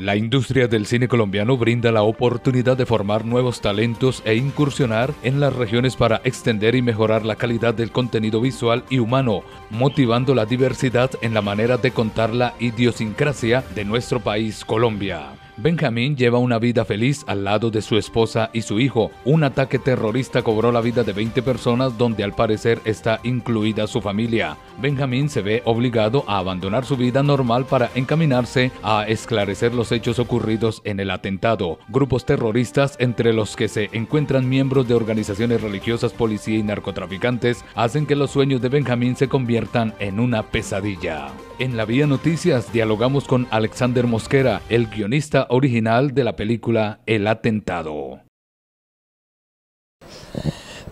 La industria del cine colombiano brinda la oportunidad de formar nuevos talentos e incursionar en las regiones para extender y mejorar la calidad del contenido visual y humano, motivando la diversidad en la manera de contar la idiosincrasia de nuestro país, Colombia. Benjamín lleva una vida feliz al lado de su esposa y su hijo. Un ataque terrorista cobró la vida de 20 personas donde al parecer está incluida su familia. Benjamín se ve obligado a abandonar su vida normal para encaminarse a esclarecer los hechos ocurridos en el atentado. Grupos terroristas, entre los que se encuentran miembros de organizaciones religiosas, policía y narcotraficantes, hacen que los sueños de Benjamín se conviertan en una pesadilla. En la Vía Noticias dialogamos con Alexander Mosquera, el guionista original de la película El Atentado.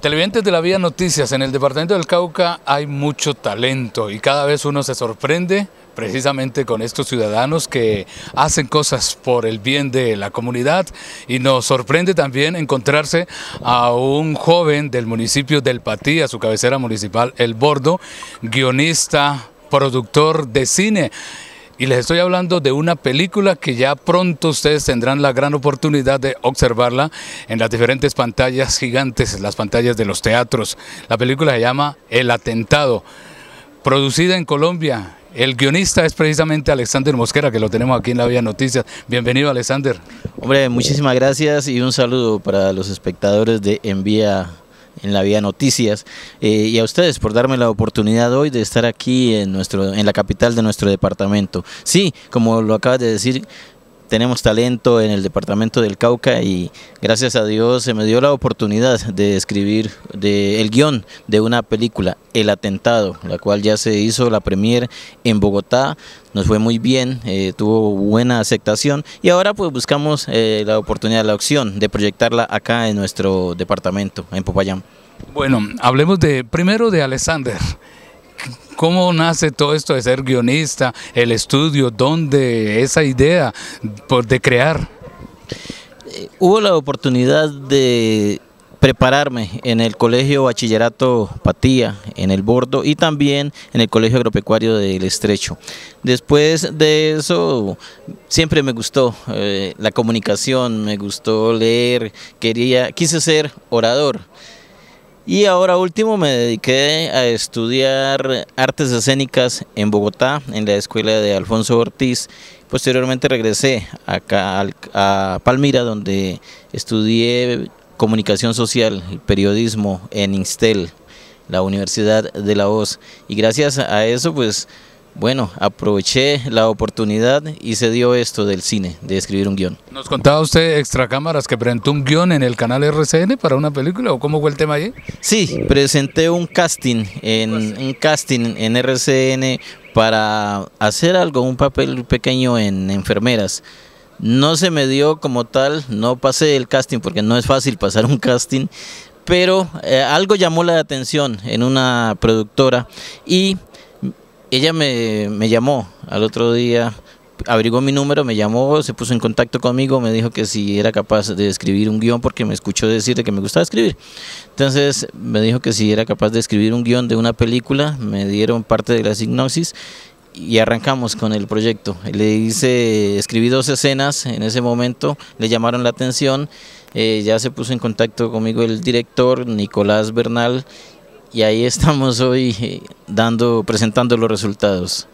Televidentes de la Vía Noticias, en el departamento del Cauca hay mucho talento y cada vez uno se sorprende precisamente con estos ciudadanos que hacen cosas por el bien de la comunidad y nos sorprende también encontrarse a un joven del municipio del Patí, a su cabecera municipal El Bordo, guionista, productor de cine y les estoy hablando de una película que ya pronto ustedes tendrán la gran oportunidad de observarla en las diferentes pantallas gigantes, las pantallas de los teatros. La película se llama El Atentado, producida en Colombia. El guionista es precisamente Alexander Mosquera, que lo tenemos aquí en la Vía Noticias. Bienvenido, Alexander. Hombre, muchísimas gracias y un saludo para los espectadores de Envía en la Vía Noticias eh, y a ustedes por darme la oportunidad hoy de estar aquí en, nuestro, en la capital de nuestro departamento. Sí, como lo acabas de decir, tenemos talento en el departamento del Cauca y gracias a Dios se me dio la oportunidad de escribir de, el guión de una película, El Atentado, la cual ya se hizo la premier en Bogotá, nos fue muy bien, eh, tuvo buena aceptación y ahora pues buscamos eh, la oportunidad, la opción de proyectarla acá en nuestro departamento, en Popayán. Bueno, hablemos de primero de Alexander. ¿Cómo nace todo esto de ser guionista, el estudio, dónde esa idea de crear? Eh, hubo la oportunidad de prepararme en el Colegio Bachillerato Patía, en el Bordo y también en el Colegio Agropecuario del Estrecho. Después de eso siempre me gustó eh, la comunicación, me gustó leer, quería, quise ser orador. Y ahora último me dediqué a estudiar artes escénicas en Bogotá, en la escuela de Alfonso Ortiz. Posteriormente regresé acá a Palmira, donde estudié comunicación social y periodismo en Instel, la Universidad de La Voz. Y gracias a eso, pues bueno, aproveché la oportunidad y se dio esto del cine, de escribir un guión. ¿Nos contaba usted extracámaras que presentó un guión en el canal RCN para una película o cómo fue el tema allí? Sí, presenté un casting en un casting en RCN para hacer algo, un papel pequeño en enfermeras. No se me dio como tal, no pasé el casting porque no es fácil pasar un casting, pero eh, algo llamó la atención en una productora y ella me, llamó al otro día, abrigó mi número, me llamó, se puso en contacto conmigo, me dijo que si era capaz de escribir un guión porque me escuchó decir que me gustaba escribir. Entonces me dijo que si era capaz de escribir un guión de una película, me dieron parte de la sinopsis y arrancamos con el proyecto. Le hice, escribí dos escenas en ese momento, le llamaron la atención, eh, ya se puso en contacto conmigo el director Nicolás Bernal y ahí estamos hoy dando, presentando los resultados.